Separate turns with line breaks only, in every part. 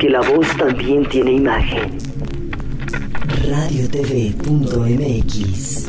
que la voz también tiene imagen. Radiotv.mx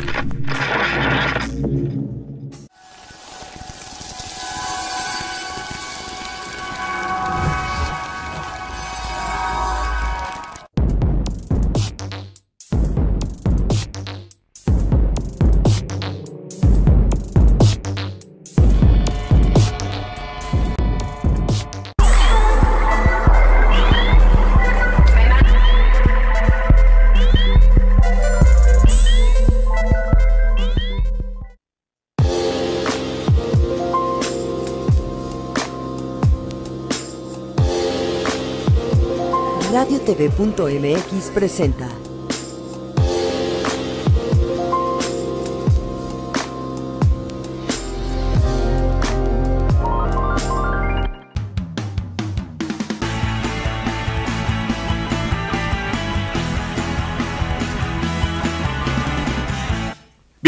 tv.mx presenta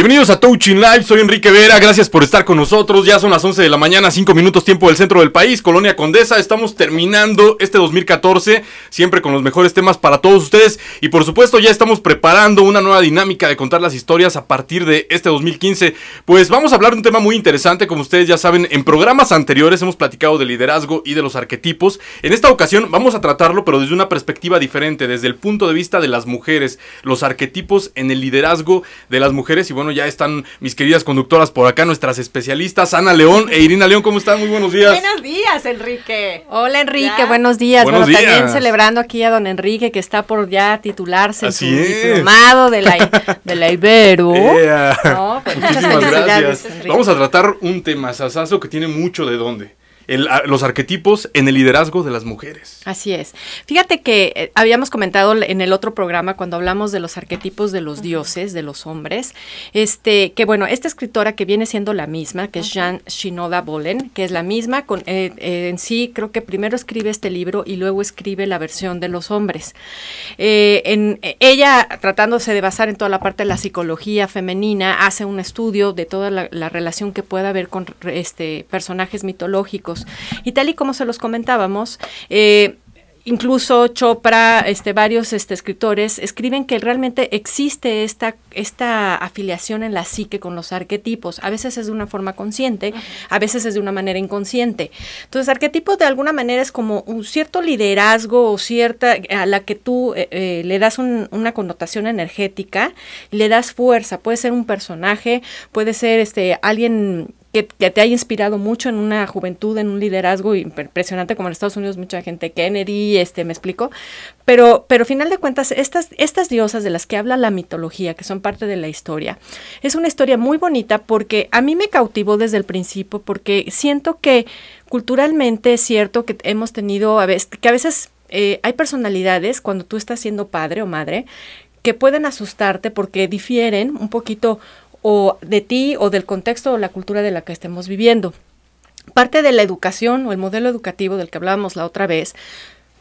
Bienvenidos a Touching Live, soy Enrique Vera, gracias por estar con nosotros. Ya son las 11 de la mañana, 5 minutos tiempo del centro del país, Colonia Condesa. Estamos terminando este 2014, siempre con los mejores temas para todos ustedes. Y por supuesto ya estamos preparando una nueva dinámica de contar las historias a partir de este 2015. Pues vamos a hablar de un tema muy interesante, como ustedes ya saben, en programas anteriores hemos platicado de liderazgo y de los arquetipos. En esta ocasión vamos a tratarlo, pero desde una perspectiva diferente, desde el punto de vista de las mujeres, los arquetipos en el liderazgo de las mujeres. Y bueno, ya están mis queridas conductoras por acá, nuestras especialistas, Ana León e Irina León, ¿cómo están? Muy buenos días. Buenos
días, Enrique. Hola, Enrique, buenos días. también celebrando aquí a don Enrique, que está por ya titularse Así en su diplomado de la,
de Ibero. Pues,
Muchísimas gracias.
Vamos a tratar un tema, Sasazo, que tiene mucho de dónde los arquetipos en el liderazgo de las mujeres.
Así es. Fíjate que eh, habíamos comentado en el otro programa cuando hablamos de los arquetipos de los dioses, de los hombres, este, que bueno, esta escritora que viene siendo la misma, que es Jean Shinoda Bolen, que es la misma, con, eh, eh, en sí creo que primero escribe este libro y luego escribe la versión de los hombres. en, ella, tratándose de basar en toda la parte de la psicología femenina, hace un estudio de toda la, relación que pueda haber con este, personajes mitológicos y tal y como se los comentábamos, eh, incluso Chopra, este, varios este, escritores escriben que realmente existe esta, esta afiliación en la psique con los arquetipos. A veces es de una forma consciente, a veces es de una manera inconsciente. Entonces, arquetipos de alguna manera es como un cierto liderazgo o cierta a la que tú eh, eh, le das una connotación energética, le das fuerza. Puede ser un personaje, puede ser este, alguien que, te haya inspirado mucho en una juventud, en un liderazgo impresionante como en Estados Unidos, mucha gente, Kennedy, este, me explico. Pero, pero final de cuentas, estas, estas diosas de las que habla la mitología, que son parte de la historia, es una historia muy bonita porque a mí me cautivó desde el principio, porque siento que culturalmente es cierto que hemos tenido, a veces, que a veces eh, hay personalidades cuando tú estás siendo padre o madre que pueden asustarte porque difieren un poquito o de ti o del contexto o la cultura de la que estemos viviendo. Parte de la educación o el modelo educativo del que hablábamos la otra vez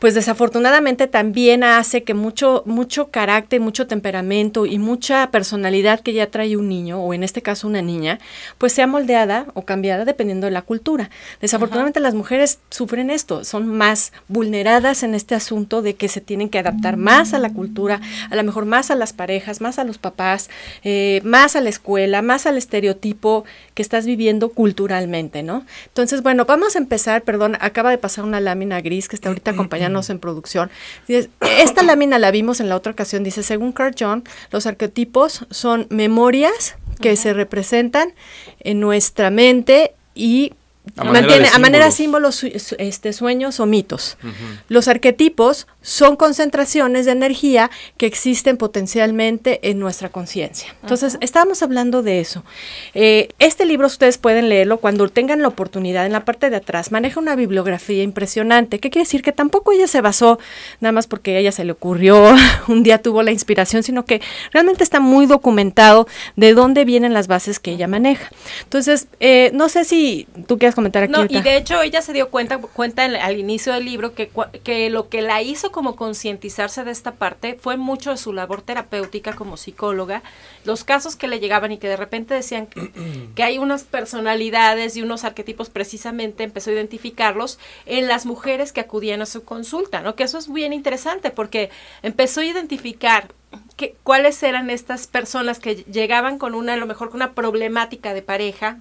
pues desafortunadamente también hace que mucho, mucho carácter, mucho temperamento y mucha personalidad que ya trae un niño, o en este caso una niña, pues sea moldeada o cambiada dependiendo de la cultura. Desafortunadamente las mujeres sufren esto, son más vulneradas en este asunto de que se tienen que adaptar más a la cultura, a lo mejor más a las parejas, más a los papás, eh, más a la escuela, más al estereotipo que estás viviendo culturalmente, ¿no? Entonces, bueno, vamos a empezar, perdón, acaba de pasar una lámina gris que está ahorita acompañando en producción. Esta lámina la vimos en la otra ocasión, dice, según Carl Jung, los arquetipos son memorias que se representan en nuestra mente y a manera, mantiene, a manera símbolos, este, sueños o mitos. Los arquetipos son concentraciones de energía que existen potencialmente en nuestra conciencia. Entonces, estábamos hablando de eso. Eh, este libro ustedes pueden leerlo cuando tengan la oportunidad. En la parte de atrás maneja una bibliografía impresionante. ¿Qué quiere decir? Que tampoco ella se basó nada más porque a ella se le ocurrió, un día tuvo la inspiración, sino que realmente está muy documentado de dónde vienen las bases que ella maneja. Entonces, eh, no sé si tú que comentar aquí. No, y de hecho ella se dio cuenta, cuenta al inicio del libro que, que lo que la hizo como concientizarse de esta parte fue mucho de su labor terapéutica como psicóloga, los casos que le llegaban y que de repente decían que, hay unas personalidades y unos arquetipos precisamente, empezó a identificarlos en las mujeres que acudían a su consulta, ¿no? Que eso es bien interesante porque empezó a identificar qué cuáles eran estas personas que llegaban con una, a lo mejor con una problemática de pareja,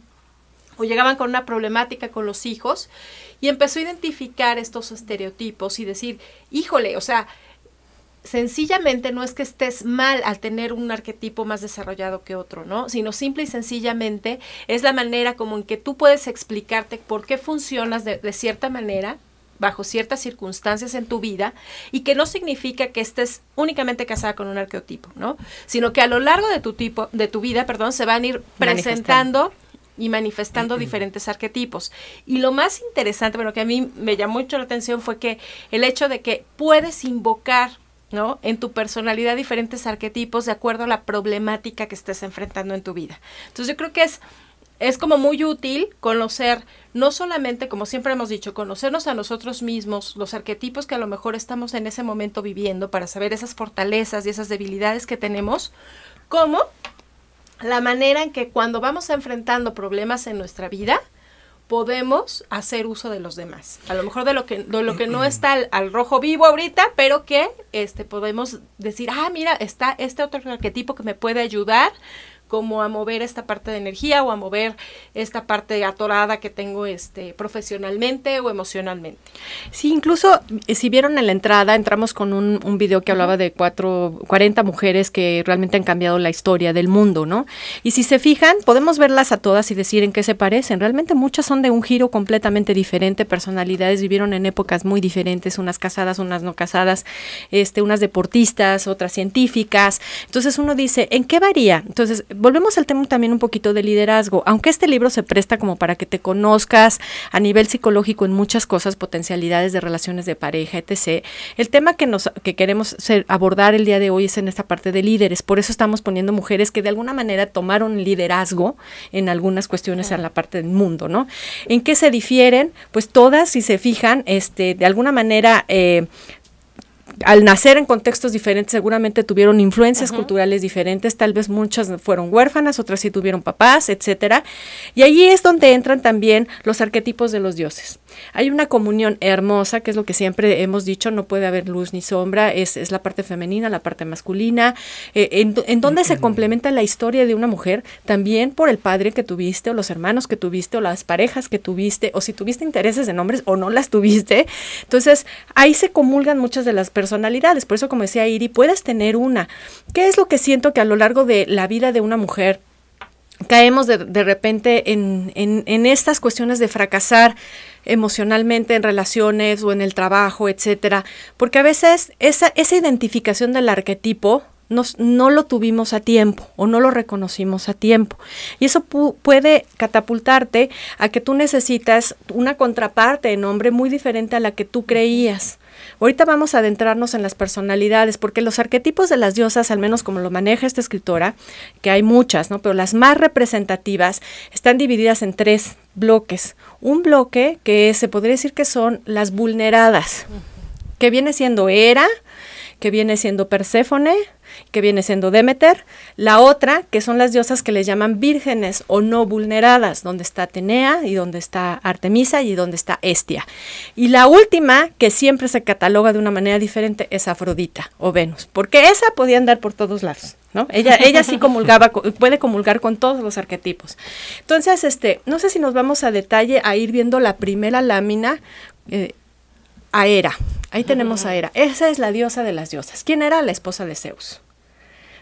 o llegaban con una problemática con los hijos y empezó a identificar estos estereotipos y decir, híjole, o sea, sencillamente no es que estés mal al tener un arquetipo más desarrollado que otro, ¿no? Sino simple y sencillamente es la manera como en que tú puedes explicarte por qué funcionas de, cierta manera bajo ciertas circunstancias en tu vida y que no significa que estés únicamente casada con un arquetipo, ¿no? Sino que a lo largo de tu tipo de tu vida, perdón, se van a ir presentando y manifestando diferentes arquetipos. Y lo más interesante, bueno, que a mí me llamó mucho la atención fue que el hecho de que puedes invocar ¿no? En tu personalidad diferentes arquetipos de acuerdo a la problemática que estés enfrentando en tu vida. Entonces yo creo que es es como muy útil conocer, no solamente, como siempre hemos dicho, conocernos a nosotros mismos, los arquetipos que a lo mejor estamos en ese momento viviendo para saber esas fortalezas y esas debilidades que tenemos, como la manera en que cuando vamos enfrentando problemas en nuestra vida, podemos hacer uso de los demás. A lo mejor de lo que, lo que no mm. está al, rojo vivo ahorita, pero que este, podemos decir, ah, mira, está este otro arquetipo que me puede ayudar como a mover esta parte de energía o a mover esta parte atorada que tengo este profesionalmente o emocionalmente. Sí, incluso eh, si vieron en la entrada, entramos con un, un video que hablaba de cuatro, 40 mujeres que realmente han cambiado la historia del mundo, ¿no? Y si se fijan, podemos verlas a todas y decir en qué se parecen. Realmente muchas son de un giro completamente diferente, personalidades vivieron en épocas muy diferentes, unas casadas, unas no casadas, este, unas deportistas, otras científicas. Entonces uno dice, ¿en qué varía? Entonces volvemos al tema también un poquito de liderazgo. Aunque este libro se presta como para que te conozcas a nivel psicológico en muchas cosas, potencialidades de relaciones de pareja, etc., el tema que, nos, queremos abordar el día de hoy es en esta parte de líderes. Por eso estamos poniendo mujeres que de alguna manera tomaron liderazgo en algunas cuestiones en la parte del mundo, ¿no? ¿En qué se difieren? Pues todas, si se fijan, este, de alguna manera... Eh, al nacer en contextos diferentes seguramente tuvieron influencias culturales diferentes, tal vez muchas fueron huérfanas, otras sí tuvieron papás, etcétera. Y ahí es donde entran también los arquetipos de los dioses. Hay una comunión hermosa, que es lo que siempre hemos dicho, no puede haber luz ni sombra, es, la parte femenina, la parte masculina, eh, en, donde se complementa la historia de una mujer también por el padre que tuviste o los hermanos que tuviste o las parejas que tuviste o si tuviste intereses en hombres o no las tuviste. Entonces, ahí se comulgan muchas de las personas personalidades. Por eso, como decía Iri, puedes tener una. ¿Qué es lo que siento que a lo largo de la vida de una mujer caemos de, repente en, estas cuestiones de fracasar? emocionalmente en relaciones o en el trabajo, etcétera, porque a veces esa, identificación del arquetipo no lo tuvimos a tiempo o no lo reconocimos a tiempo. Y eso puede catapultarte a que tú necesitas una contraparte en hombre muy diferente a la que tú creías. Ahorita vamos a adentrarnos en las personalidades, porque los arquetipos de las diosas, al menos como lo maneja esta escritora, que hay muchas, ¿no? Pero las más representativas están divididas en tres bloques. Un bloque que se podría decir que son las vulneradas, que viene siendo Hera, que viene siendo Perséfone que viene siendo Demeter, la otra, que son las diosas que les llaman vírgenes o no vulneradas, donde está Atenea y donde está Artemisa y donde está Estia. Y la última, que siempre se cataloga de una manera diferente, es Afrodita o Venus, porque esa podía andar por todos lados. ¿No? Ella, ella sí comulgaba, puede comulgar con todos los arquetipos. Entonces, este, no sé si nos vamos a detalle a ir viendo la primera lámina eh, Aera. Ahí tenemos a Aera. Esa es la diosa de las diosas. ¿Quién era? La esposa de Zeus.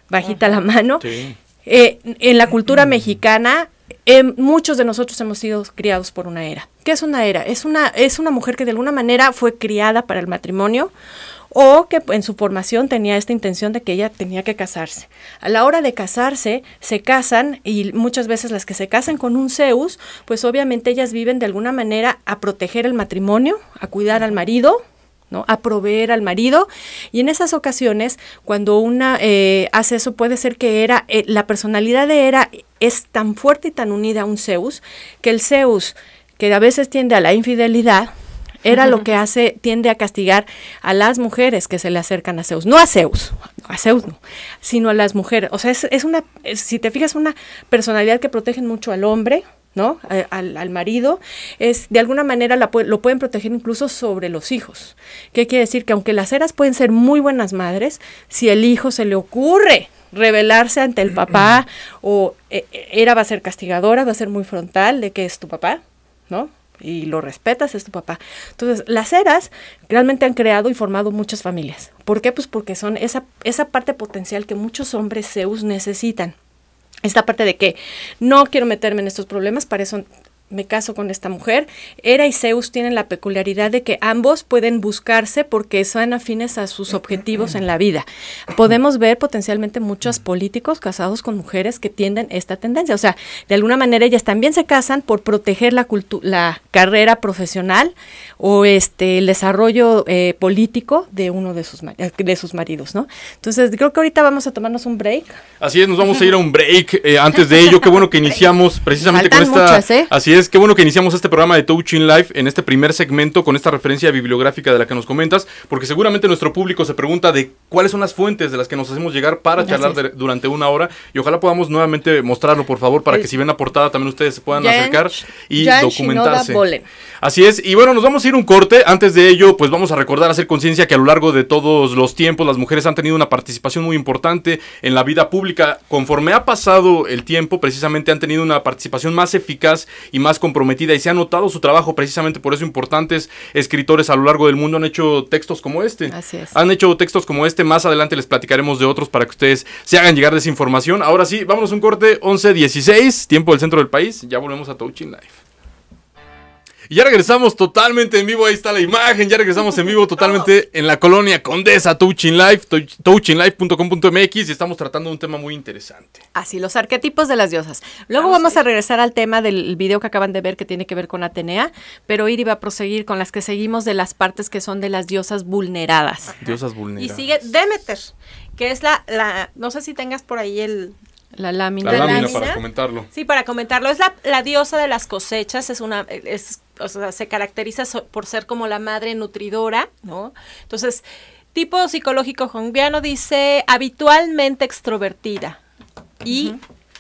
Bajita la mano. Eh, en la cultura mm. mexicana, eh, muchos de nosotros hemos sido criados por una era. ¿Qué es una era? Es una, es una mujer que de alguna manera fue criada para el matrimonio, o que en su formación tenía esta intención de que ella tenía que casarse. A la hora de casarse, se casan y muchas veces las que se casan con un Zeus, pues obviamente ellas viven de alguna manera a proteger el matrimonio, a cuidar al marido, ¿no? a proveer al marido. Y en esas ocasiones, cuando una eh, hace eso, puede ser que era eh, la personalidad de Hera es tan fuerte y tan unida a un Zeus, que el Zeus, que a veces tiende a la infidelidad, era lo que hace, tiende a castigar a las mujeres que se le acercan a Zeus, no a Zeus, a Zeus no, sino a las mujeres. O sea, es, una, si te fijas, una personalidad que protegen mucho al hombre, ¿no? Al, marido, es de alguna manera lo pueden proteger incluso sobre los hijos. ¿Qué quiere decir? Que aunque las eras pueden ser muy buenas madres, si el hijo se le ocurre rebelarse ante el papá o e, e, era va a ser castigadora, va a ser muy frontal de que es tu papá, ¿no? y lo respetas, es tu papá. Entonces, las eras realmente han creado y formado muchas familias. ¿Por qué? Pues porque son esa, esa parte potencial que muchos hombres Zeus necesitan. Esta parte de que no quiero meterme en estos problemas, para eso me caso con esta mujer. Era y Zeus tienen la peculiaridad de que ambos pueden buscarse porque son afines a sus objetivos en la vida. Podemos ver potencialmente muchos políticos casados con mujeres que tienden esta tendencia. O sea, de alguna manera ellas también se casan por proteger la, la carrera profesional o este, el desarrollo eh, político de uno de sus, de sus maridos, ¿no? Entonces, creo que ahorita vamos a tomarnos un break.
Así es, nos vamos a ir a un break. Eh, antes de ello, qué bueno que iniciamos precisamente con esta... ¿eh? Así es, es, qué bueno que iniciamos este programa de Touching Life en este primer segmento con esta referencia bibliográfica de la que nos comentas, porque seguramente nuestro público se pregunta de cuáles son las fuentes de las que nos hacemos llegar para charlar durante una hora y ojalá podamos nuevamente mostrarlo, por favor, para que si ven la portada también ustedes se puedan acercar y documentarse. Así es, y bueno, nos vamos a ir un corte, antes de ello pues vamos a recordar, hacer conciencia que a lo largo de todos los tiempos las mujeres han tenido una participación muy importante en la vida pública, conforme ha pasado el tiempo precisamente han tenido una participación más eficaz y más más comprometida y se ha notado su trabajo precisamente por eso importantes escritores a lo largo del mundo han hecho textos como este. Han hecho textos como este, más adelante les platicaremos de otros para que ustedes se hagan llegar de esa información. Ahora sí, vámonos un corte 11.16, tiempo del centro del país, ya volvemos a Touching Life. Y ya regresamos totalmente en vivo, ahí está la imagen, ya regresamos en vivo totalmente en la colonia Condesa, Touching Life, touchinglife.com.mx y estamos tratando un tema muy interesante.
Así, los arquetipos de las diosas. Luego vamos, a regresar al tema del video que acaban de ver que tiene que ver con Atenea, pero Iri va a proseguir con las que seguimos de las partes que son de las diosas vulneradas.
Diosas vulneradas. Y sigue
Demeter, que es la, no sé si tengas por ahí el, la lámina. La lámina, la para comentarlo. Sí, para comentarlo. Es la, diosa de las cosechas, es una es o sea, se caracteriza por ser como la madre nutridora, ¿no? Entonces, tipo psicológico jungiano dice habitualmente extrovertida y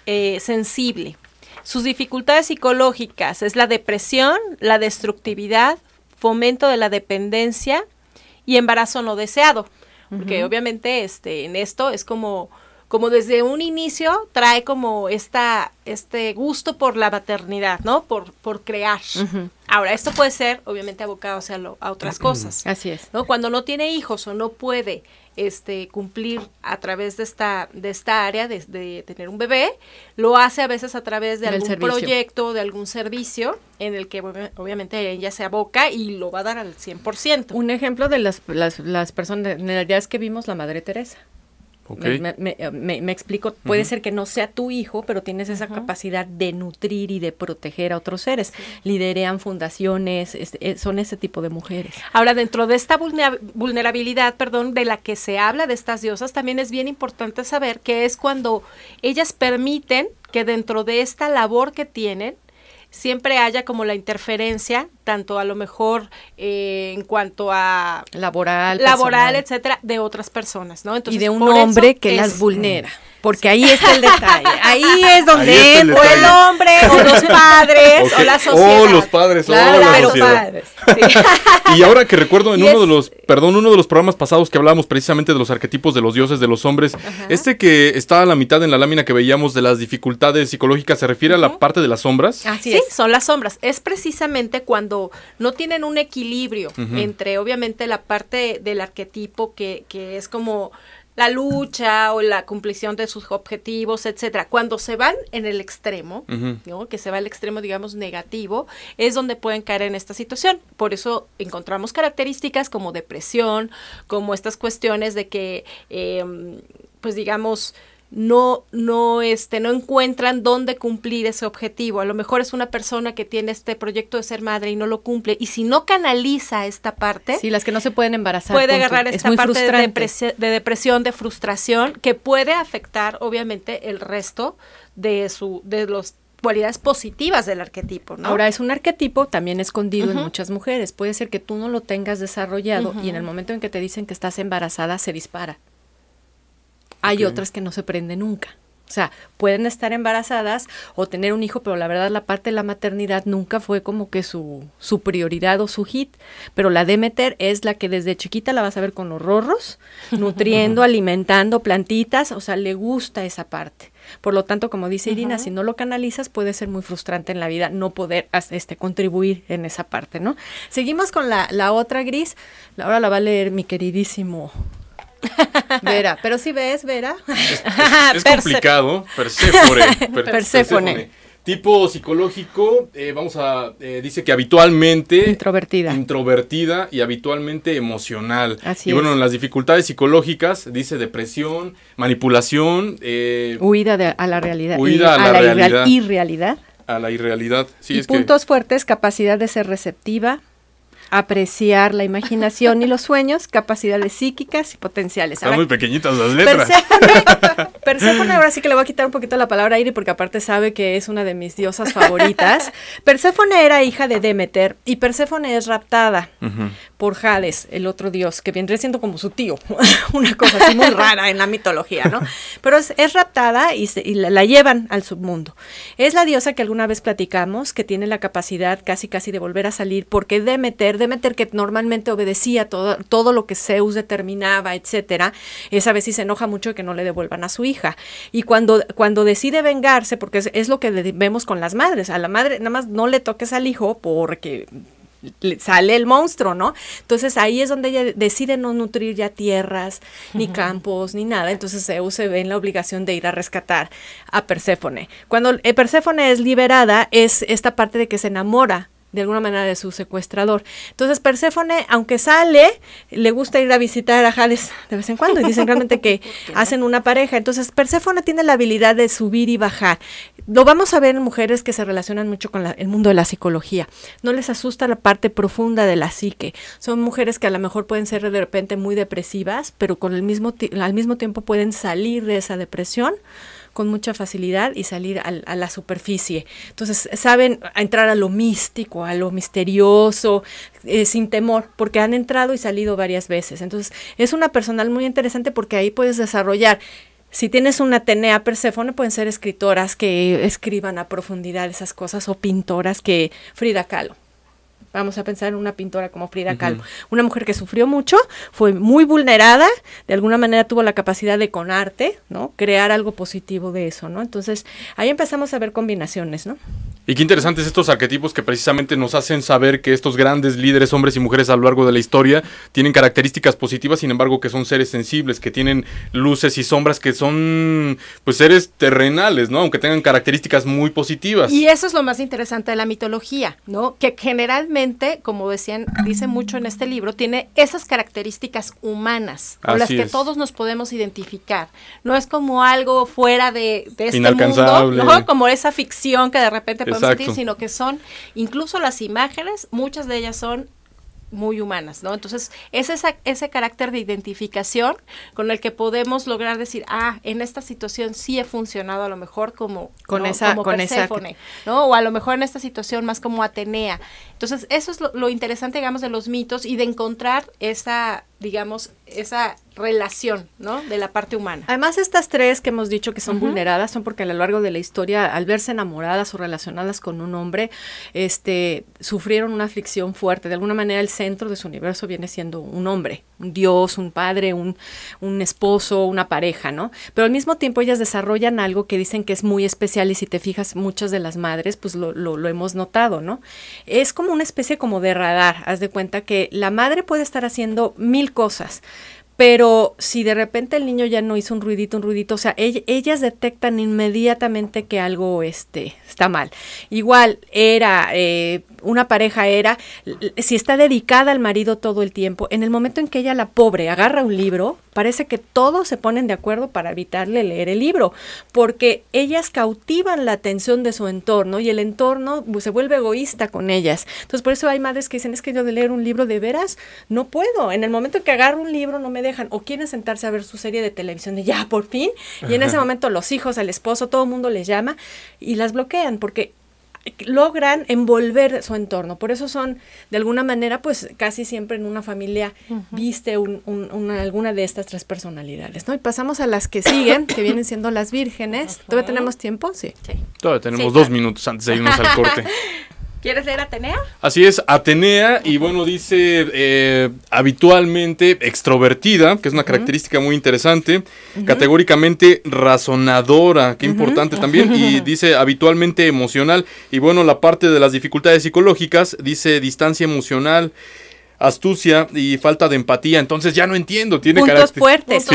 eh, sensible. Sus dificultades psicológicas es la depresión, la destructividad, fomento de la dependencia y embarazo no deseado. Porque obviamente este, en esto es como como desde un inicio trae como esta, este gusto por la maternidad, ¿no? Por, por crear. Ahora, esto puede ser, obviamente, abocado hacia a otras cosas. Así es. ¿no? Cuando no tiene hijos o no puede este, cumplir a través de esta, de esta área, de, tener un bebé, lo hace a veces a través de algún proyecto, de algún servicio, en el que obviamente ella se aboca y lo va a dar al 100%. Un ejemplo de las, las, las personalidades que vimos, la Madre Teresa. Eh, me, explico, puede ser que no sea tu hijo, pero tienes esa capacidad de nutrir y de proteger a otros seres. Liderean fundaciones, eh, son ese tipo de mujeres. Ahora, dentro de esta vulnerabilidad, perdón, de la que se habla de estas diosas, también es bien importante saber que es cuando ellas permiten que dentro de esta labor que tienen, siempre haya como la interferencia, tanto a lo mejor eh, en cuanto a laboral, laboral, etcétera, de otras personas, ¿no? y de un hombre que las vulnera porque ahí está el detalle. Ahí es donde el, o el hombre, o los padres, o la sociedad. O los padres, o la Padres,
y ahora que recuerdo en uno de los, perdón, uno de los programas pasados que hablábamos precisamente de los arquetipos de los dioses, de los hombres, este que está a la mitad en la lámina que veíamos de las dificultades psicológicas, ¿se refiere a la parte de las sombras?
sí, son las sombras. Es precisamente cuando no tienen un equilibrio entre, obviamente, la parte del arquetipo que, que es como la lucha o la cumplición de sus objetivos, etcétera. Cuando se van en el extremo, ¿no? que se va al extremo, digamos, negativo, es donde pueden caer en esta situación. Por eso encontramos características como depresión, como estas cuestiones de que, em, pues digamos, no, no, este, no encuentran dónde cumplir ese objetivo. A lo mejor es una persona que tiene este proyecto de ser madre y no lo cumple. Y si no canaliza esta parte. Sí, las que no se pueden embarazar. Puede agarrar esta parte de, depresión, de frustración, que puede afectar, obviamente, el resto de su, de los cualidades positivas del arquetipo, Ahora es un arquetipo también escondido en muchas mujeres. Puede ser que tú no lo tengas desarrollado y en el momento en que te dicen que estás embarazada se dispara. Hay otras que no se prende nunca. O sea, pueden estar embarazadas o tener un hijo, pero la verdad la parte de la maternidad nunca fue como que su, prioridad o su hit. Pero la de meter es la que desde chiquita la vas a ver con los rorros, nutriendo, alimentando plantitas, o sea, le gusta esa parte. Por lo tanto, como dice Irina, si no lo canalizas puede ser muy frustrante en la vida no poder este, contribuir en esa parte, ¿no? Seguimos con la, la otra gris. Ahora la va a leer mi queridísimo Vera, pero si ves, Vera. Es,
complicado. Perséfone. Tipo psicológico, eh, vamos a, eh, dice que habitualmente... Introvertida. Introvertida y habitualmente emocional. Así y bueno, en las dificultades psicológicas, dice depresión, manipulación... Eh,
huida de, a la realidad. Huida a, la, realidad. irrealidad.
A la irrealidad, sí. Y puntos
fuertes, capacidad de ser receptiva, apreciar la imaginación y los sueños, capacidades psíquicas y potenciales. Están muy
pequeñitas las letras.
Perséfone, ahora sí que le voy a quitar un poquito la palabra a Iri porque aparte sabe que es una de mis diosas favoritas. Perséfone era hija de Demeter y Perséfone es raptada por Hades, el otro dios, que vendría siendo como su tío, una cosa así muy rara en la mitología, ¿no? Pero es, raptada y, la, llevan al submundo. Es la diosa que alguna vez platicamos, que tiene la capacidad casi casi de volver a salir porque Demeter, Demeter que normalmente obedecía todo, lo que Zeus determinaba, etcétera, esa vez sí se enoja mucho que no le devuelvan a su hija. Y cuando, cuando decide vengarse, porque es, lo que vemos con las madres, a la madre nada más no le toques al hijo porque sale el monstruo, ¿no? Entonces ahí es donde ella decide no nutrir ya tierras, ni campos, ni nada. Entonces Zeus se ve en la obligación de ir a rescatar a Perséfone. Cuando eh, Perséfone es liberada, es esta parte de que se enamora de alguna manera de su secuestrador. Entonces Perséfone, aunque sale, le gusta ir a visitar a Hades de vez en cuando y dicen realmente que hacen una pareja. Entonces Perséfone tiene la habilidad de subir y bajar. Lo vamos a ver en mujeres que se relacionan mucho con el mundo de la psicología. No les asusta la parte profunda de la psique. Son mujeres que a lo mejor pueden ser de repente muy depresivas, pero con el mismo al mismo tiempo pueden salir de esa depresión con mucha facilidad y salir a la superficie. Entonces, saben entrar a lo místico, a lo misterioso, eh, sin temor, porque han entrado y salido varias veces. Entonces, es una personal muy interesante porque ahí puedes desarrollar si tienes una Atenea Perséfone, pueden ser escritoras que escriban a profundidad esas cosas o pintoras que Frida Kahlo. Vamos a pensar en una pintora como Frida Kahlo, una mujer que sufrió mucho, fue muy vulnerada, de alguna manera tuvo la capacidad de con arte, ¿no? Crear algo positivo de eso, ¿no? Entonces, ahí empezamos a ver combinaciones, ¿no?
Y qué interesantes estos arquetipos que precisamente nos hacen saber que estos grandes líderes, hombres y mujeres a lo largo de la historia, tienen características positivas, sin embargo, que son seres sensibles, que tienen luces y sombras, que son pues seres terrenales, ¿no? Aunque tengan características muy positivas. Y
eso es lo más interesante de la mitología, ¿no? Que generalmente como decían, dice mucho en este libro, tiene esas características humanas con las que todos nos podemos identificar. No es como algo fuera de, este mundo, como esa ficción que de repente podemos sino que son incluso las imágenes, muchas de ellas son muy humanas, ¿no? Entonces, es ese carácter de identificación con el que podemos lograr decir, ah, en esta situación sí he funcionado a lo mejor como, con esa, ¿no? O a lo mejor en esta situación más como Atenea. Entonces, eso es lo, interesante, digamos, de los mitos y de encontrar esa, digamos, esa relación, ¿no? De la parte humana. Además, estas tres que hemos dicho que son vulneradas son porque a lo largo de la historia, al verse enamoradas o relacionadas con un hombre, este, sufrieron una aflicción fuerte. De alguna manera, el centro de su universo viene siendo un hombre, un dios, un padre, un, esposo, una pareja, ¿no? Pero al mismo tiempo ellas desarrollan algo que dicen que es muy especial y si te fijas, muchas de las madres, pues lo, lo, lo hemos notado, ¿no? Es como una especie como de radar. Haz de cuenta que la madre puede estar haciendo mil cosas, pero si de repente el niño ya no hizo un ruidito, un ruidito, o sea, ellas detectan inmediatamente que algo este, está mal. Igual era... Eh, una pareja era si está dedicada al marido todo el tiempo, en el momento en que ella, la pobre, agarra un libro, parece que todos se ponen de acuerdo para evitarle leer el libro, porque ellas cautivan la atención de su entorno y el entorno pues, se vuelve egoísta con ellas. Entonces, por eso hay madres que dicen, es que yo de leer un libro de veras no puedo. En el momento en que agarro un libro no me dejan o quieren sentarse a ver su serie de televisión de ya, por fin. Y en ese momento los hijos, el esposo, todo el mundo les llama y las bloquean porque logran envolver su entorno. Por eso son, de alguna manera, pues casi siempre en una familia viste una, alguna de estas tres personalidades, ¿no? Y pasamos a las que siguen, que vienen siendo las vírgenes. ¿Todavía tenemos tiempo? Sí.
Todavía tenemos dos minutos antes de irnos al corte.
¿Quieres ser Atenea?
Así es, Atenea, y bueno, dice eh, habitualmente extrovertida, que es una característica muy interesante, categóricamente razonadora, qué importante también, y dice habitualmente emocional, y bueno, la parte de las dificultades psicológicas, dice distancia emocional astucia y falta de empatía. Entonces ya no entiendo. Tiene Puntos fuertes.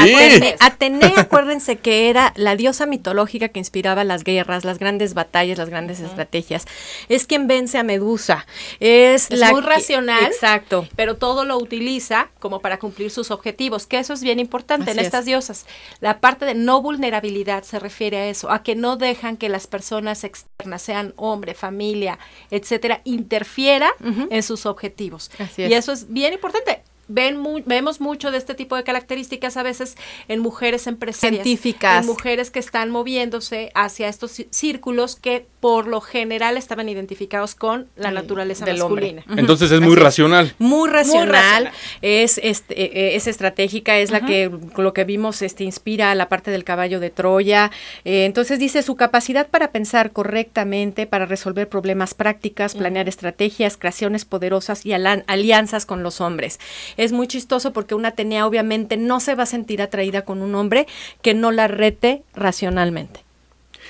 Atenea, acuérdense que era la diosa mitológica que inspiraba las guerras, las grandes batallas, las grandes estrategias. Es quien vence a Medusa. Es, la muy racional. Exacto. Pero todo lo utiliza como para cumplir sus objetivos, que eso es bien importante en estas diosas. La parte de no vulnerabilidad se refiere a eso, a que no dejan que las personas externas, sean hombre, familia, etcétera, interfiera en sus objetivos. Y eso es bien importante. Ven vemos mucho de este tipo de características a veces en mujeres empresarias, Científicas. en mujeres que están moviéndose hacia estos círculos que por lo general estaban identificados con la naturaleza masculina. Entonces es muy racional. muy racional. es este, e, e, es estratégica, es la que lo que vimos este inspira a la parte del caballo de Troya. Eh, entonces dice su capacidad para pensar correctamente, para resolver problemas prácticas, planear estrategias, creaciones poderosas y alianzas con los hombres es muy chistoso porque una Atenea obviamente no se va a sentir atraída con un hombre que no la rete racionalmente.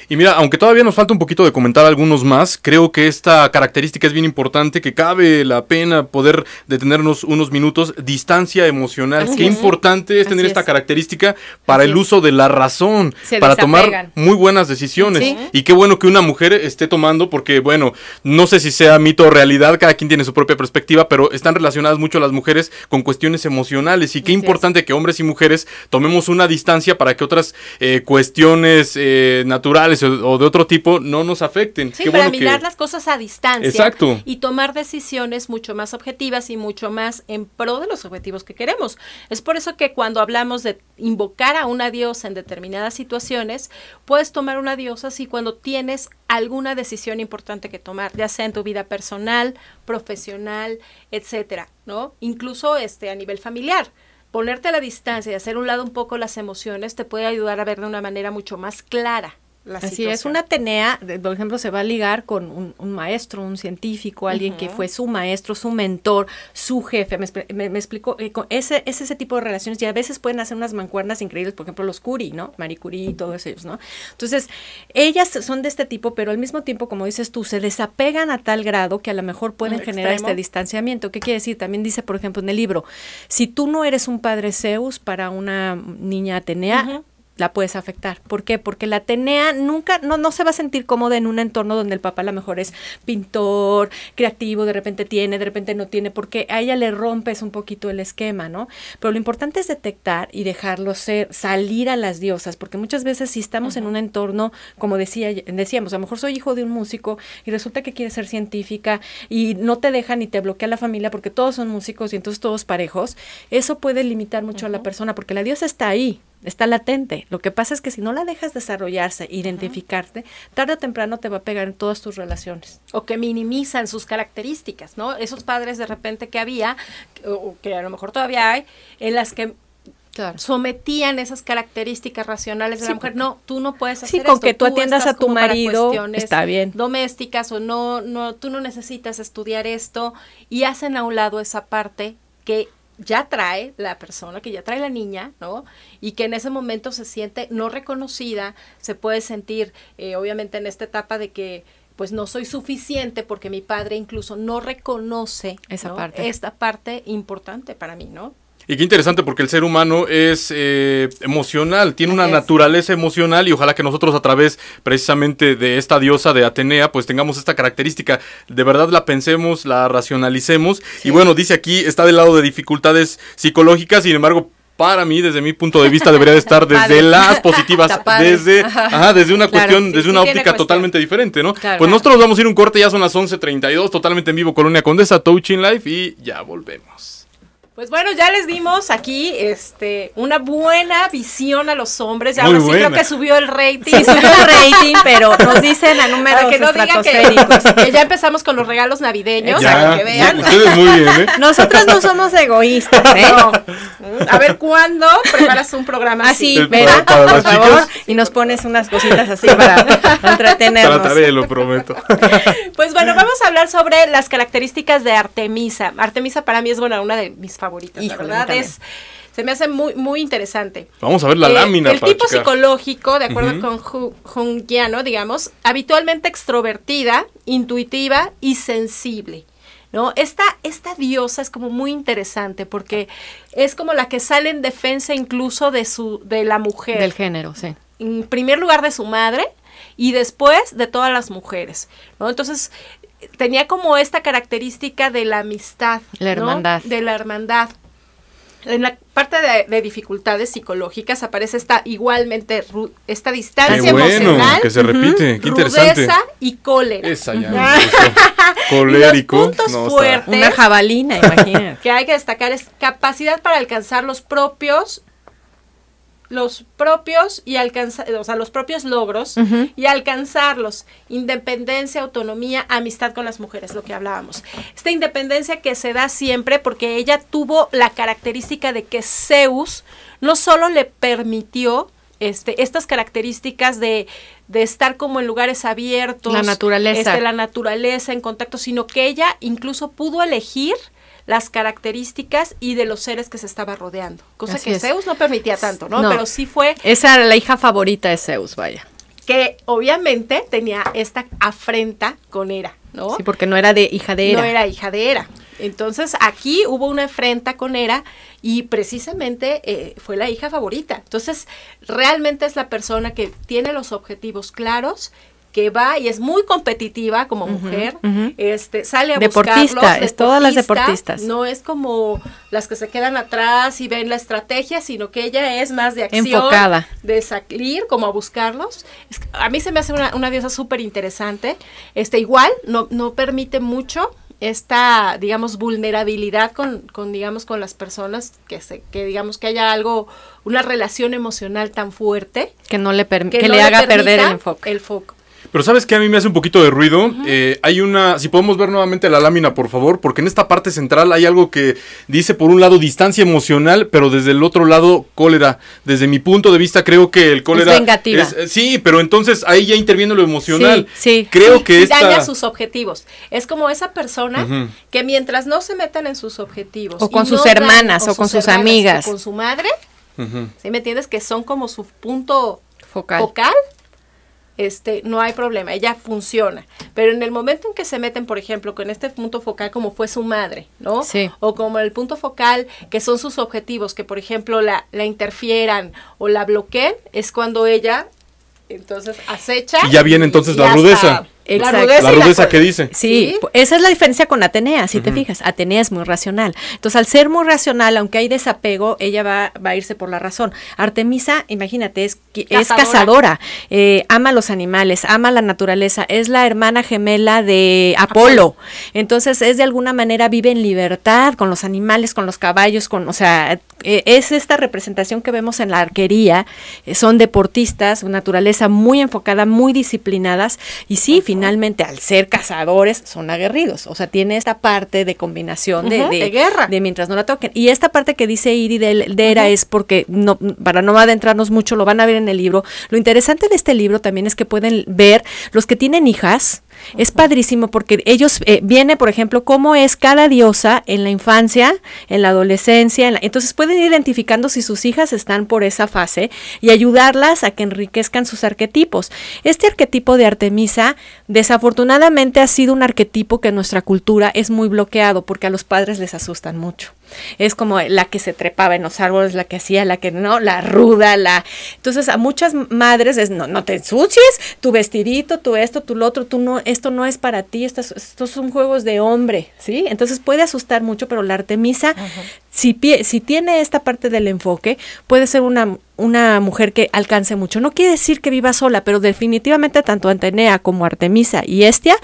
Y mira, aunque todavía nos falta un poquito de comentar algunos más, creo que esta característica es bien importante, que cabe la pena poder detenernos unos minutos. Distancia emocional. Qué importante es tener esta característica para el uso de la razón, para tomar muy buenas decisiones. Y qué bueno que una mujer esté tomando, porque bueno, no sé si sea mito o realidad, cada quien tiene su propia perspectiva, pero están relacionadas mucho las mujeres con cuestiones emocionales. Y qué importante que hombres y mujeres tomemos una distancia para que otras eh, cuestiones eh, naturales o, de otro tipo no nos afecten. Sí, para mirar las
cosas a distancia. Y tomar decisiones mucho más objetivas y mucho más en pro de los objetivos que queremos. Es por eso que cuando hablamos de invocar a una diosa en determinadas situaciones, puedes tomar una diosa si cuando tienes alguna decisión importante que tomar, ya sea en tu vida personal, profesional, etcétera, ¿no? Incluso este a nivel familiar ponerte a la distancia y hacer un lado un poco las emociones te puede ayudar a ver de una manera mucho más clara Así es, una Atenea, por ejemplo, se va a ligar con un, maestro, un científico, alguien que fue su maestro, su mentor, su jefe. Me, me, explico, eh, ese, es ese tipo de relaciones y a veces pueden hacer unas mancuernas increíbles, por ejemplo, los Curie, ¿no? Marie Curie y todos ellos, ¿no? Entonces, ellas son de este tipo, pero al mismo tiempo, como dices tú, se desapegan a tal grado que a lo mejor pueden generar este distanciamiento. ¿Qué quiere decir? También dice, por ejemplo, en el libro, si tú no eres un padre Zeus para una niña Atenea, la puedes afectar. ¿Por qué? Porque la Atenea nunca, no, no se va a sentir cómoda en un entorno donde el papá a lo mejor es pintor, creativo, de repente tiene, de repente no tiene, porque a ella le rompes un poquito el esquema, ¿no? Pero lo importante es detectar y dejarlo ser, salir a las diosas, porque muchas veces si estamos en un entorno, como decía, decíamos, a lo mejor soy hijo de un músico y resulta que quiere ser científica y no te deja ni te bloquea la familia porque todos son músicos y entonces todos parejos, eso puede limitar mucho a la persona, porque la diosa está ahí, está latente. Lo que pasa es que si no la dejas desarrollarse, identificarte, tarde o temprano te va a pegar en todas tus relaciones. O que minimizan sus características, ¿no? Esos padres de repente que había, o que a lo mejor todavía hay, en las que sometían esas características racionales de la mujer. No, tú no puedes hacer Sí, con que tú, atiendas a tu marido está bien. domésticas o no, no, tú no necesitas estudiar esto y hacen a un lado esa parte que ya trae la persona, que ya trae la niña, ¿no? Y que en ese momento se siente no reconocida, se puede sentir, eh, obviamente, en esta etapa de que pues no soy suficiente porque mi padre incluso no reconoce esa esta parte importante para mí, ¿no?
Y qué interesante porque el ser humano es eh, emocional, tiene una naturaleza emocional y ojalá que nosotros a través precisamente de esta diosa de Atenea pues tengamos esta característica, de verdad la pensemos, la racionalicemos y bueno, dice aquí está del lado de dificultades psicológicas, sin embargo para mí, desde mi punto de vista, debería de estar desde las positivas, desde, desde una cuestión, desde una óptica totalmente diferente, ¿no? pues nosotros vamos a ir un corte, ya son las 11.32, totalmente en vivo, Colonia Condesa, Touching Life, y ya volvemos.
Pues bueno, ya les dimos aquí este una buena visión a los hombres. Ya ahora sí creo que subió el rating. subió el rating, pero nos dicen a números que no digan que, ya empezamos con los regalos navideños, que vean. ¿eh? Nosotros no somos egoístas, ¿eh? A ver cuándo preparas un programa así, así este, por favor, y nos pones unas cositas así para entretenernos. Trataré,
lo prometo.
Pues bueno, vamos a hablar sobre las características de Artemisa. Artemisa para mí es bueno, una de mis favoritas verdad es se me hace muy muy interesante.
Vamos a ver la eh, lámina. El tipo
psicológico, de acuerdo con Jungiano, digamos, habitualmente extrovertida, intuitiva y sensible. ¿No? Esta, esta diosa es como muy interesante porque es como la que sale en defensa incluso de su, de la mujer. Del género, sí. En primer lugar de su madre, y después de todas las mujeres, ¿no? Entonces, tenía como esta característica de la amistad. La hermandad. De la hermandad. En la parte de, dificultades psicológicas aparece esta igualmente esta distancia emocional, que se repite, Rudeza y cólera. Esa ya.
puntos fuertes, una jabalina,
que hay que destacar es capacidad para alcanzar los propios los propios y alcanzar, o sea, los propios logros y alcanzarlos. Independencia, autonomía, amistad con las mujeres, lo que hablábamos. Esta independencia que se da siempre porque ella tuvo la característica de que Zeus no solo le permitió este, estas características de, estar como en lugares abiertos, la naturaleza, este, la naturaleza en contacto, sino que ella incluso pudo elegir las características y de los seres que se estaba rodeando, cosa que Zeus no permitía tanto, ¿no? Pero sí fue... Esa era la hija favorita de Zeus, vaya. Que obviamente tenía esta afrenta con Hera, ¿no? Sí, porque no era de hija de Hera. No era hija de Hera. Entonces aquí hubo una afrenta con Hera y precisamente eh, fue la hija favorita. Entonces realmente es la persona que tiene los objetivos claros, que va y es muy competitiva como mujer, este sale a deportista, es todas las deportistas. No es como las que se quedan atrás y ven la estrategia, sino que ella es más de acción, enfocada, de salir como a buscarlos. a mí se me hace una, diosa súper interesante. Este igual no no permite mucho esta digamos vulnerabilidad con, digamos con las personas que se que digamos que haya algo una relación emocional tan fuerte que no le que, le haga perder el enfoque el foco
pero sabes que a mí me hace un poquito de ruido. Eh, hay una, si podemos ver nuevamente la lámina, por favor, porque en esta parte central hay algo que dice por un lado distancia emocional, pero desde el otro lado cólera. Desde mi punto de vista creo que el cólera es vengativa. Eh, sí, pero entonces ahí ya interviene lo emocional. Sí, creo que esta... daña sus
objetivos. Es como esa persona que mientras no se metan en sus objetivos o con sus hermanas o, con sus, amigas o con su madre, ¿sí me entiendes? Que son como su punto focal este, no hay problema, ella funciona. Pero en el momento en que se meten, por ejemplo, con este punto focal como fue su madre, ¿no? Sí. O como el punto focal que son sus objetivos, que por ejemplo la, la interfieran o la bloqueen, es cuando ella entonces acecha. Y ya viene entonces la rudeza. La rudeza, que dice. Sí, esa es la diferencia con Atenea, si te fijas. Atenea es muy racional. Entonces, al ser muy racional, aunque hay desapego, ella va, a irse por la razón. Artemisa, imagínate, es, cazadora. es cazadora, eh, ama los animales, ama la naturaleza, es la hermana gemela de Apolo. Entonces, es de alguna manera, vive en libertad con los animales, con los caballos, con, o sea, eh, es esta representación que vemos en la arquería. Eh, son deportistas, naturaleza muy enfocada, muy disciplinadas. Y sí, finalmente al ser cazadores son aguerridos. O sea, tiene esta parte de combinación de, guerra. De mientras no la toquen. Y esta parte que dice Iri de, Era es porque, no, para no adentrarnos mucho, lo van a ver en el libro. Lo interesante de este libro también es que pueden ver los que tienen hijas, es padrísimo porque ellos, vienen, eh, viene por ejemplo cómo es cada diosa en la infancia, en la adolescencia, entonces pueden ir identificando si sus hijas están por esa fase y ayudarlas a que enriquezcan sus arquetipos. Este arquetipo de Artemisa desafortunadamente ha sido un arquetipo que en nuestra cultura es muy bloqueado porque a los padres les asustan mucho. Es como la que se trepaba en los árboles, la que hacía, la que no, la ruda, la... Entonces a muchas madres es, no, no te ensucies, tu vestidito, tu esto, tu lo otro, tú no, esto no es para ti, estos, son juegos de hombre, ¿sí? Entonces puede asustar mucho, pero la Artemisa, si, si tiene esta parte del enfoque, puede ser una una mujer que alcance mucho. No quiere decir que viva sola, pero definitivamente tanto Antenea como Artemisa y Estia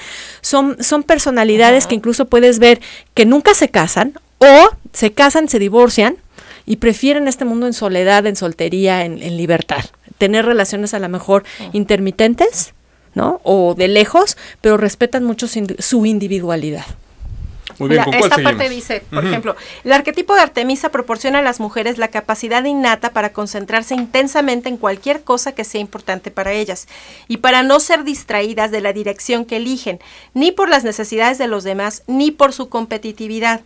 son, son personalidades que incluso puedes ver que nunca se casan o se casan, se divorcian y prefieren este mundo en soledad, en soltería, en, libertad. Tener relaciones a lo mejor oh. intermitentes, ¿no? O de lejos, pero respetan mucho su individualidad.
Muy bien, ¿con esta parte dice, por ejemplo,
el arquetipo de Artemisa proporciona a las mujeres la capacidad innata para concentrarse intensamente en cualquier cosa que sea importante para ellas y para no ser distraídas de la dirección que eligen, ni por las necesidades de los demás, ni por su competitividad.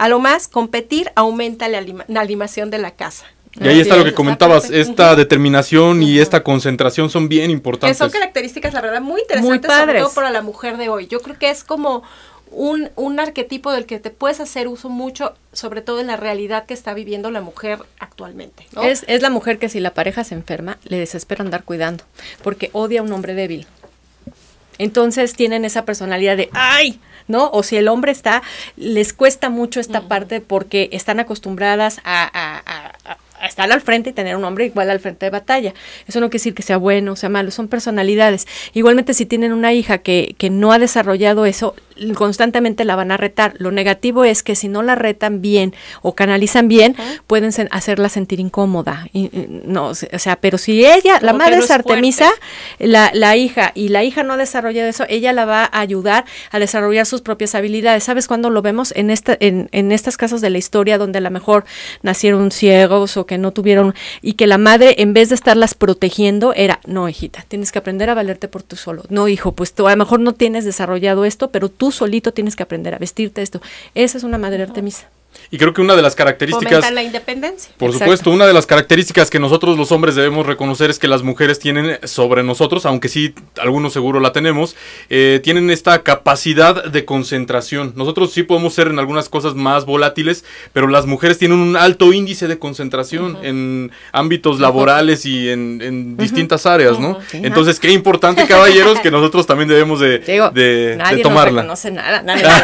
A lo más, competir aumenta la, animación de la casa.
Y ahí está lo que comentabas, esta determinación y esta concentración son bien importantes. Que son
características, la verdad, muy interesantes, muy sobre todo para la mujer de hoy. Yo creo que es como un, arquetipo del que te puedes hacer uso mucho, sobre todo en la realidad que está viviendo la mujer actualmente. Es, es la mujer que si la pareja se enferma, le desespera andar cuidando, porque odia a un hombre débil. Entonces tienen esa personalidad de, ay, ¿no? O si el hombre está, les cuesta mucho esta parte porque están acostumbradas a, a, estar al frente y tener un hombre igual al frente de batalla. Eso no quiere decir que sea bueno o sea malo, son personalidades. Igualmente si tienen una hija que, que no ha desarrollado eso, constantemente la van a retar. Lo negativo es que si no la retan bien o canalizan bien, pueden hacerla sentir incómoda. no, o sea, pero si ella, la madre es Artemisa, la, la, hija, y la hija no ha desarrollado eso, ella la va a ayudar a desarrollar sus propias habilidades. ¿Sabes cuándo lo vemos? En, esta, en, en estas casas de la historia donde a lo mejor nacieron ciegos o que no tuvieron, y que la madre, en vez de estarlas protegiendo, era, no, hijita, tienes que aprender a valerte por tú solo. No, hijo, pues tú a lo mejor no tienes desarrollado esto, pero tú solito tienes que aprender a vestirte esto. Esa es una madre Artemisa.
Y creo que una de las características... Por supuesto, una de las características que nosotros los hombres debemos reconocer es que las mujeres tienen sobre nosotros, aunque sí, algunos seguro la tenemos, eh, tienen esta capacidad de concentración. Nosotros sí podemos ser en algunas cosas más volátiles, pero las mujeres tienen un alto índice de concentración en ámbitos laborales y en, distintas áreas, ¿no? Entonces, qué importante, caballeros, que nosotros también debemos de, de, tomarla. No
nada, nada.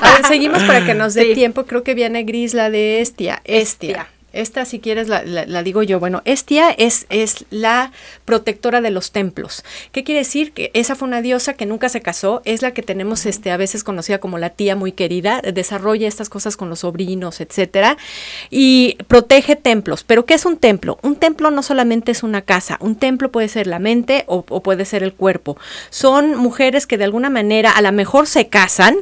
A ver, seguimos para que nos dé tiempo, creo que bien negris, la de Estia. Estia. Esta, si quieres, la, digo yo. Bueno, Estia es, es la protectora de los templos. ¿Qué quiere decir? Que esa fue una diosa que nunca se casó, es la que tenemos este, a veces conocida como la tía muy querida, desarrolla estas cosas con los sobrinos, etcétera, y protege templos. ¿Pero qué es un templo? Un templo no solamente es una casa, un templo puede ser la mente o, o puede ser el cuerpo. Son mujeres que de alguna manera a lo mejor se casan,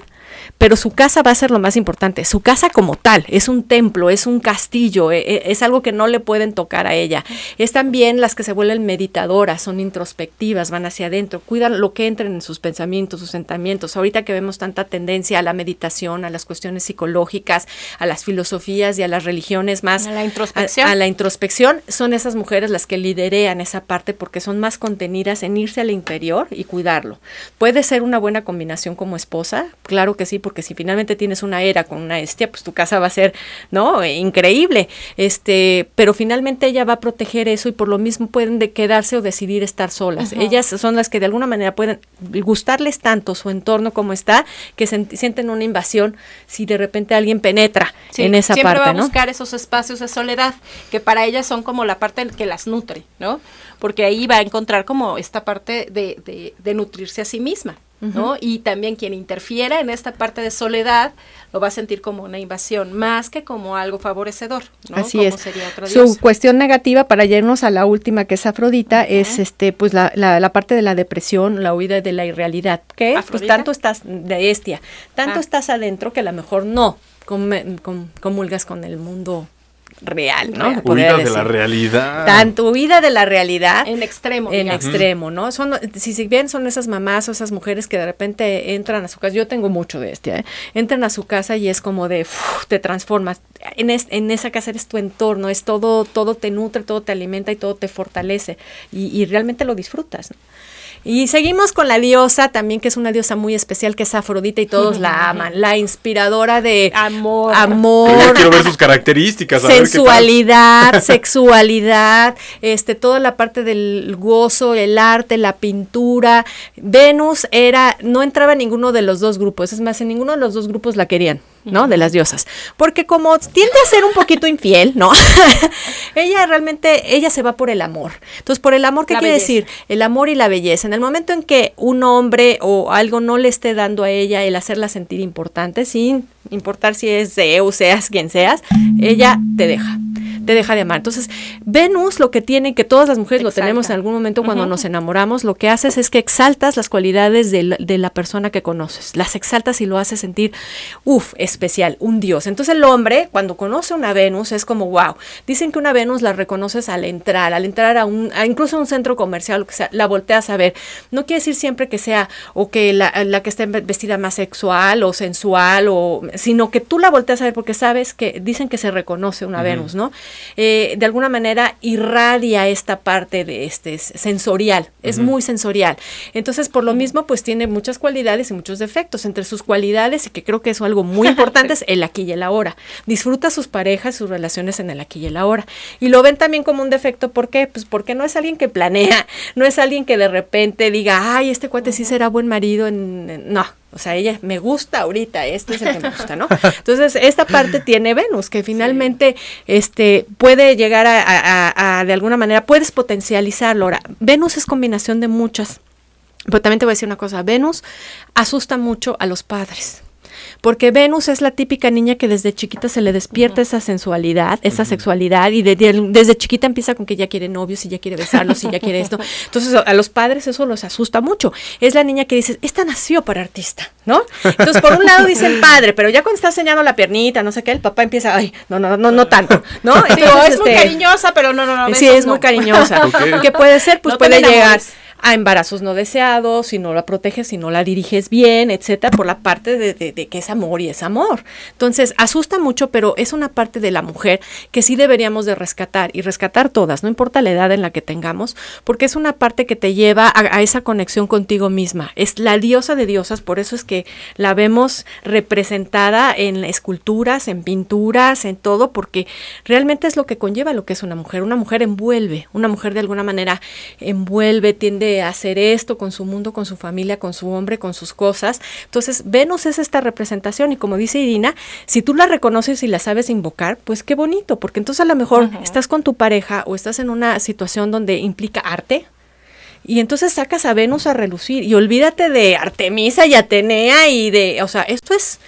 pero su casa va a ser lo más importante. Su casa como tal es un templo, es un castillo, e, e, es, algo que no le pueden tocar a ella. Es también las que se vuelven meditadoras, son introspectivas, van hacia adentro, cuidan lo que entren en sus pensamientos, sus sentimientos. Ahorita que vemos tanta tendencia a la meditación, a las cuestiones psicológicas, a las filosofías y a las religiones más... A la introspección. A, a la introspección, son esas mujeres las que liderean esa parte porque son más contenidas en irse al interior y cuidarlo. Puede ser una buena combinación como esposa, claro que porque si finalmente tienes una era con una bestia, pues tu casa va a ser, ¿no? Eh, increíble. Este, pero finalmente ella va a proteger eso y por lo mismo pueden quedarse o decidir estar solas. Ellas son las que de alguna manera pueden gustarles tanto su entorno como está, que sienten una invasión si de repente alguien penetra en esa siempre parte, va a buscar esos espacios de soledad que para ellas son como la parte que las nutre, ¿no? Porque ahí va a encontrar como esta parte de, de, de nutrirse a sí misma. Y también quien interfiera en esta parte de soledad lo va a sentir como una invasión, más que como algo favorecedor, ¿no? Así es. Su cuestión negativa, para irnos a la última, que es Afrodita, es este, pues la, la, parte de la depresión, la huida de la irrealidad, que pues, tanto estás de estia, tanto ah. estás adentro que a lo mejor no comulgas con el mundo real, ¿no? de la realidad. Tanto huida de la realidad. En extremo. En extremo, ¿no? Son, si, bien son esas mamás o esas mujeres que de repente entran a su casa, yo tengo mucho de este, ¿eh? entran a su casa y es como de, te transformas. En, en esa casa eres tu entorno, es todo, todo te nutre, todo te alimenta y todo te fortalece y, y realmente lo disfrutas, ¿no? Y seguimos con la diosa también, que es una diosa muy especial, que es Afrodita y todos la aman. La inspiradora de amor. Amor. quiero ver sus
características. Sensualidad,
sexualidad, este, toda la parte del gozo, el arte, la pintura. Venus era, no entraba en ninguno de los dos grupos. Es más, en ninguno de los dos grupos la querían. ¿no? De las diosas. Porque como tiende a ser un poquito infiel, ¿no? ella realmente, ella se va por el amor. Entonces, por el amor, ¿qué quiere decir? El amor y la belleza. En el momento en que un hombre o algo no le esté dando a ella el hacerla sentir importante, sin importar si es Zeus, seas quien seas, ella te deja te deja de amar. Entonces, Venus lo que tiene, que todas las mujeres lo tenemos en algún momento cuando nos enamoramos, lo que haces es que exaltas las cualidades de la, persona que conoces, las exaltas y lo haces sentir, uff, especial, un dios. Entonces el hombre, cuando conoce una Venus, es como, wow, dicen que una Venus la reconoces al entrar, al entrar a un, incluso a un centro comercial, que la volteas a ver. No quiere decir siempre que sea o que la, que esté vestida más sexual o sensual, o, sino que tú la volteas a ver porque sabes que dicen que se reconoce una Venus, ¿no? Eh, de alguna manera irradia esta parte de este sensorial, es muy sensorial. Entonces, por lo mismo, pues tiene muchas cualidades y muchos defectos. Entre sus cualidades, y que creo que es algo muy importante, es el aquí y el ahora. Disfruta sus parejas, sus relaciones en el aquí y el ahora. Y lo ven también como un defecto, ¿por qué? Pues porque no es alguien que planea, no es alguien que de repente diga, ay, este cuate sí será buen marido. en, no, o sea, ella me gusta ahorita, este es el que me gusta, ¿no? Entonces, esta parte tiene Venus, que finalmente este, puede llegar a, a, de alguna manera, puedes potencializarlo. Ahora, Venus es combinación de muchas, pero también te voy a decir una cosa, Venus asusta mucho a los padres porque Venus es la típica niña que desde chiquita se le despierta esa sensualidad, esa sexualidad, y desde chiquita empieza con que ya quiere novios si ya quiere besarlos y ya quiere esto. Entonces a, los padres eso los asusta mucho. Es la niña que dice, esta nació para artista, ¿no? Entonces por un lado dice el padre, pero ya cuando está enseñando la piernita, no sé qué, el papá empieza, ay, no, no, no, no tanto, ¿no? es muy este, cariñosa, pero no, no, no. Sí, es muy cariñosa. ¿qué puede ser, pues puede llegar a embarazos no deseados, si no la proteges, si no la diriges bien, etcétera, por la parte de, que es amor y es amor. Entonces, asusta mucho, pero es una parte de la mujer que sí deberíamos de rescatar y rescatar todas, no importa la edad en la que tengamos, porque es una parte que te lleva a esa conexión contigo misma. Es la diosa de diosas, por eso es que la vemos representada en esculturas, en pinturas, en todo, porque realmente es lo que conlleva lo que es una mujer. Una mujer envuelve, una mujer de alguna manera envuelve, tiende hacer esto con su mundo, con su familia, con su hombre, con sus cosas. Entonces, Venus es esta representación y como dice Irina, si tú la reconoces y la sabes invocar, pues qué bonito, porque entonces a lo mejor estás con tu pareja o estás en una situación donde implica arte, y entonces sacas a Venus a relucir y olvídate de Artemisa y Atenea y de, o sea, esto es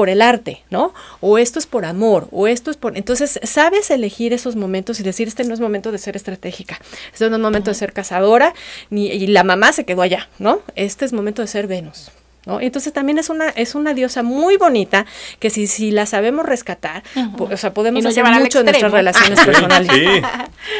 por el arte, ¿no? O esto es por amor, o esto es por... Entonces, sabes elegir esos momentos y decir, este no es momento de ser estratégica, este no es momento de ser cazadora, ni, y la mamá se quedó allá, ¿no? Este es momento de ser Venus. Entonces también es una, es una diosa muy bonita que si, si la sabemos rescatar, o sea, podemos hacer mucho en nuestras relaciones personales.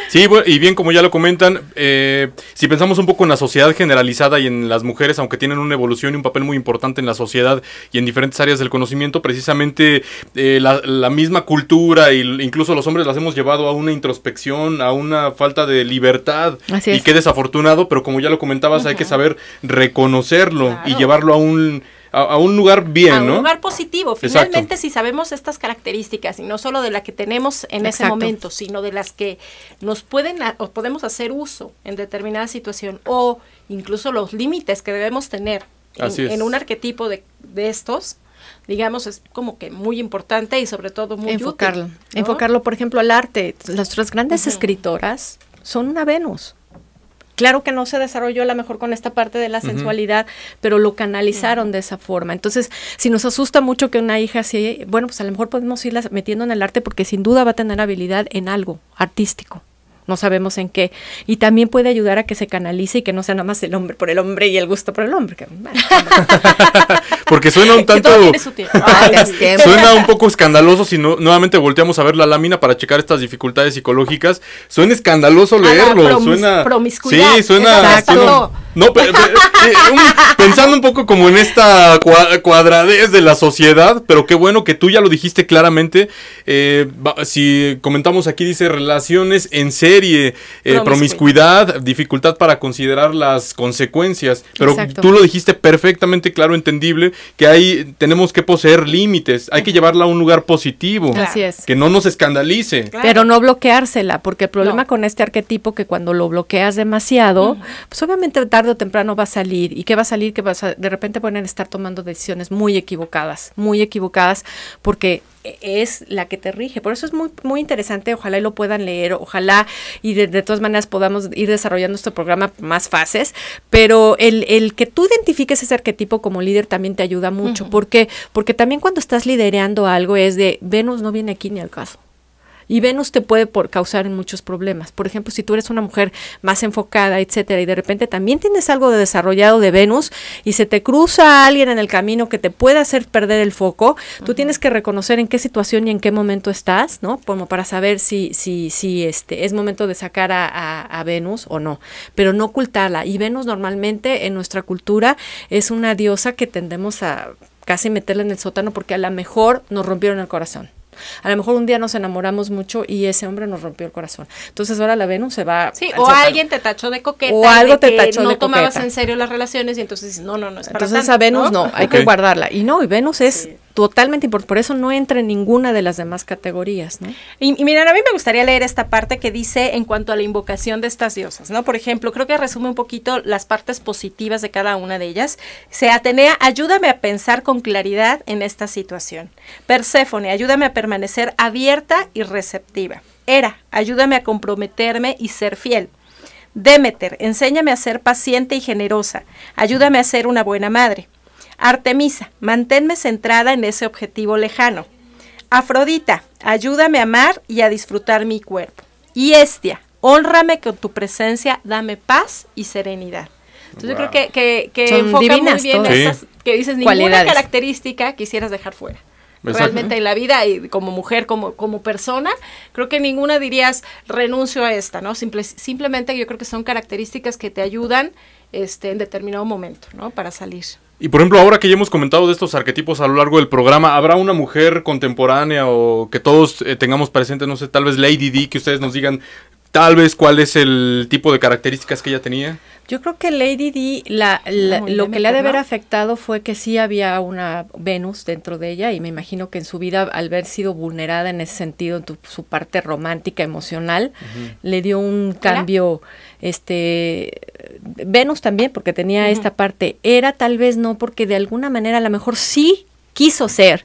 Sí, sí. y bien como ya lo comentan, eh, si pensamos un poco en la sociedad generalizada y en las mujeres, aunque tienen una evolución y un papel muy importante en la sociedad y en diferentes áreas del conocimiento, precisamente eh, la, misma cultura e incluso los hombres las hemos llevado a una introspección, a una falta de libertad. Así y qué desafortunado, pero como ya lo comentabas, hay que saber reconocerlo y llevarlo a un a, un lugar bien, a un lugar
positivo. Finalmente, si sabemos estas características, y no solo de la que tenemos en ese momento, sino de las que nos pueden o podemos hacer uso en determinada situación, o incluso los límites que debemos tener en, un arquetipo de, de estos, digamos, es como que muy importante y sobre todo muy enfocarlo, enfocarlo, por ejemplo, al arte. Las tres grandes escritoras son una Venus. Claro que no se desarrolló a lo mejor con esta parte de la sensualidad, pero lo canalizaron de esa forma. Entonces, si nos asusta mucho que una hija así, bueno, pues a lo mejor podemos irla metiendo en el arte porque sin duda va a tener habilidad en algo artístico no sabemos en qué. Y también puede ayudar a que se canalice y que no sea nada más el hombre por el hombre y el gusto por el hombre.
Porque suena un tanto... suena un poco escandaloso si no, nuevamente volteamos a ver la lámina para checar estas dificultades psicológicas. Suena escandaloso ah, leerlo. suena... Sí, suena... No, eh, eh, pensando un poco como en esta cuadradez de la sociedad, pero qué bueno que tú ya lo dijiste claramente. Eh, si comentamos aquí, dice relaciones en serie, promiscuidad, dificultad para considerar las consecuencias. Pero tú lo dijiste perfectamente claro, entendible, que ahí tenemos que poseer límites, hay que llevarla a un lugar positivo. Así es. Que no nos escandalice.
Pero no bloqueársela, porque el problema con este arquetipo que cuando lo bloqueas demasiado, pues obviamente tarde o temprano va a salir y que va a salir, que vas a, de repente pueden estar tomando decisiones muy equivocadas, muy equivocadas, porque es la que te rige. Por eso es muy, muy interesante, ojalá lo puedan leer, ojalá y de, todas maneras podamos ir desarrollando este programa más fases, pero el, el, que tú identifiques ese arquetipo como líder también te ayuda mucho, porque porque también cuando estás liderando algo es de Venus no viene aquí ni al caso. Y Venus te puede por causar muchos problemas. Por ejemplo, si tú eres una mujer más enfocada, etcétera, y de repente también tienes algo de desarrollado de Venus y se te cruza alguien en el camino que te puede hacer perder el foco, tú tienes que reconocer en qué situación y en qué momento estás, ¿no? Como para saber si, si, si este, es momento de sacar a, a Venus o no, pero no ocultarla. Y Venus normalmente en nuestra cultura es una diosa que tendemos a casi meterla en el sótano porque a lo mejor nos rompieron el corazón. A lo mejor un día nos enamoramos mucho y ese hombre nos rompió el corazón. Entonces ahora la Venus se va. Sí, o alguien te tachó de coqueta. O algo te tachó no de coqueta. No tomabas en serio las relaciones y entonces no, no, no Entonces a Venus no, hay que guardarla. Y no, y Venus es totalmente importante. Por eso no entra en ninguna de las demás categorías, Y, y, miren, a mí me gustaría leer esta parte que dice en cuanto a la invocación de estas diosas, ¿no? Por ejemplo, creo que resume un poquito las partes positivas de cada una de ellas. Se Atenea, ayúdame a pensar con claridad en esta situación. Perséfone, ayúdame a permanecer abierta y receptiva. Era, ayúdame a comprometerme y ser fiel. Demeter, enséñame a ser paciente y generosa. Ayúdame a ser una buena madre. Artemisa, manténme centrada en ese objetivo lejano. Afrodita, ayúdame a amar y a disfrutar mi cuerpo. Y Estia, honrame con tu presencia, dame paz y serenidad. Entonces yo creo que, muy bien esas que dices ninguna característica quisieras dejar fuera. Realmente en la vida y como mujer, como, persona, creo que ninguna dirías renuncio a esta, ¿no? simplemente yo creo que son características que te ayudan este, en determinado momento, ¿no? Para salir.
Y por ejemplo, ahora que ya hemos comentado de estos arquetipos a lo largo del programa, ¿habrá una mujer contemporánea o que todos eh, tengamos presente, no sé, tal vez Lady D, que ustedes nos digan tal vez cuál es el tipo de características que ella tenía?
Yo creo que Lady D, lo que le ha de haber afectado fue que sí había una Venus dentro de ella y me imagino que en su vida, al haber sido vulnerada en ese sentido, en su parte romántica, emocional, le dio un cambio, este, Venus también, porque tenía esta parte, era tal vez no, porque de alguna manera a lo mejor sí quiso ser,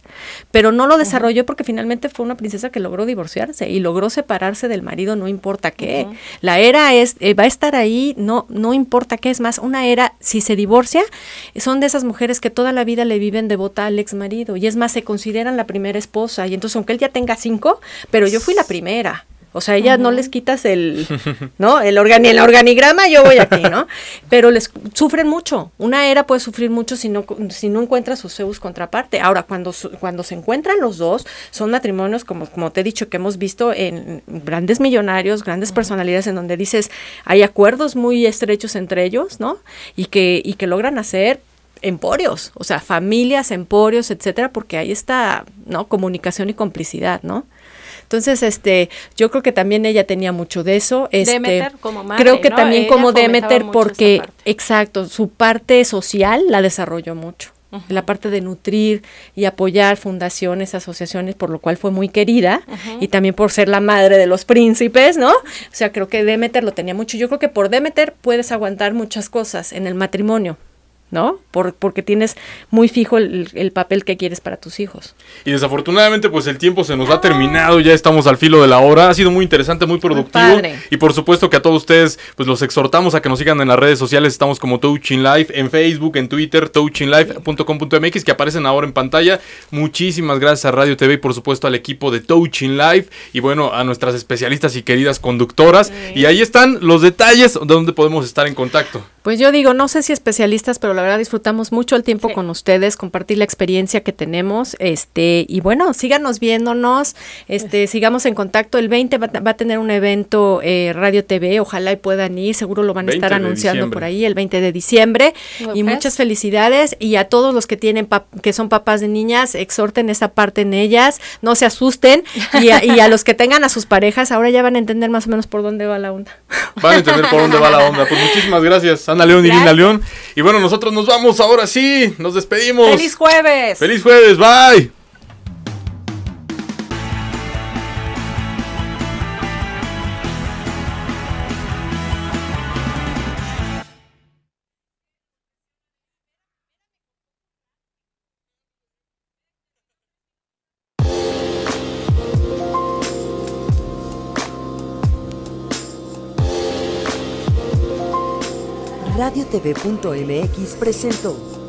pero no lo desarrolló porque finalmente fue una princesa que logró divorciarse y logró separarse del marido, no importa qué. La era es, eh, va a estar ahí, no, no importa qué. Es más, una era, si se divorcia, son de esas mujeres que toda la vida le viven devota al ex marido y es más, se consideran la primera esposa. Y entonces, aunque él ya tenga cinco, pero yo fui la primera. O sea, ella no les quitas el, ¿no? El, el organigrama, yo voy aquí, ¿no? Pero les sufren mucho. Una era puede sufrir mucho si no, si no encuentra su Zeus contraparte. Ahora, cuando, cuando se encuentran los dos, son matrimonios, como, como te he dicho, que hemos visto en grandes millonarios, grandes personalidades, en donde dices, hay acuerdos muy estrechos entre ellos, ¿no? Y que, y que logran hacer emporios, o sea, familias, emporios, etcétera, porque hay esta, ¿no? Comunicación y complicidad, ¿no? Entonces, este, yo creo que también ella tenía mucho de eso. Este, como
Creo que también como Demeter porque,
exacto, su parte social la desarrolló mucho. La parte de nutrir y apoyar fundaciones, asociaciones, por lo cual fue muy querida, y también por ser la madre de los príncipes, ¿no? O sea, creo que Demeter lo tenía mucho. Yo creo que por Demeter puedes aguantar muchas cosas en el matrimonio, ¿no? porque tienes muy fijo el, papel que quieres para tus hijos.
Y desafortunadamente, pues el tiempo se nos ha terminado, ya estamos al filo de la hora. Ha sido muy interesante, muy productivo. Y por supuesto que a todos ustedes, pues los exhortamos a que nos sigan en las redes sociales. Estamos como Touching Life en Facebook, en Twitter, touchinglife.com.mx, que aparecen ahora en pantalla. Muchísimas gracias a Radio TV y por supuesto al equipo de Touching Life. Y bueno, a nuestras especialistas y queridas conductoras. Y ahí están los detalles donde podemos estar en contacto.
Pues yo digo, no sé si especialistas, pero la verdad disfrutamos mucho el tiempo con ustedes, compartir la experiencia que tenemos, este, y bueno, síganos viéndonos, este, pues. sigamos en contacto. El 20 va, a tener un evento eh, Radio TV, ojalá y puedan ir, seguro lo van a estar anunciando por ahí el 20 de diciembre. y muchas felicidades y a todos los que tienen que son papás de niñas, exhorten esa parte en ellas, no se asusten y a, y a los que tengan a sus parejas, ahora ya van a entender más o menos por dónde va la onda.
Van a entender por dónde va la onda. Pues muchísimas gracias. Ana León y León. Y bueno, nosotros nos vamos ahora sí. Nos despedimos. ¡Feliz jueves! ¡Feliz jueves! ¡Bye! tv.mx presentó.